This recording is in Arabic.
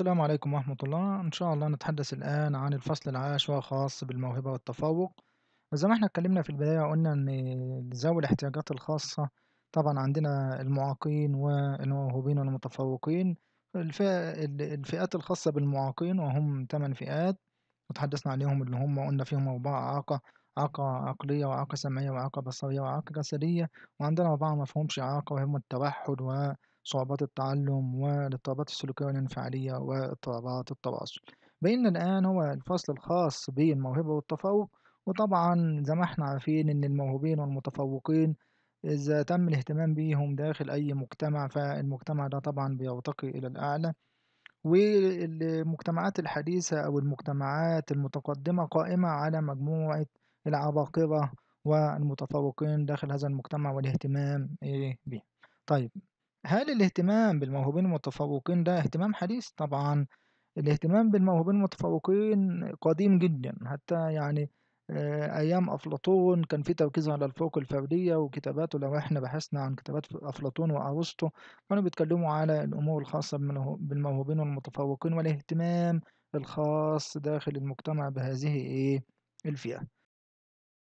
السلام عليكم ورحمة الله إن شاء الله نتحدث الآن عن الفصل العاشر الخاص بالموهبة والتفوق زي ما احنا اتكلمنا في البداية قلنا إن ذوي الاحتياجات الخاصة طبعا عندنا المعاقين والموهوبين والمتفوقين الفئات الخاصة بالمعاقين وهم تمن فئات وتحدثنا عليهم اللي هم قلنا فيهم أربعة إعاقة إعاقة عقلية وإعاقة سمعية وإعاقة بصرية وإعاقة جسدية وعندنا أربعة مفهومش إعاقة وهم التوحد و صعوبات التعلم والاضطرابات السلوكية والانفعالية واضطرابات التواصل بينا الآن هو الفصل الخاص بالموهبة والتفوق وطبعا زي ما احنا عارفين إن الموهوبين والمتفوقين إذا تم الاهتمام بيهم داخل أي مجتمع فالمجتمع ده طبعا بيرتقي إلى الأعلى والمجتمعات الحديثة أو المجتمعات المتقدمة قائمة على مجموعة العباقرة والمتفوقين داخل هذا المجتمع والاهتمام به إيه طيب هل الاهتمام بالموهوبين المتفوقين ده اهتمام حديث؟ طبعًا، الاهتمام بالموهوبين المتفوقين قديم جدًا، حتى يعني آه، أيام أفلاطون كان في تركيز على الفوق الفردية وكتاباته، لو إحنا بحثنا عن كتابات أفلاطون وأرسطو كانوا بيتكلموا على الأمور الخاصة بالموهوبين والمتفوقين والاهتمام الخاص داخل المجتمع بهذه إيه، الفئة.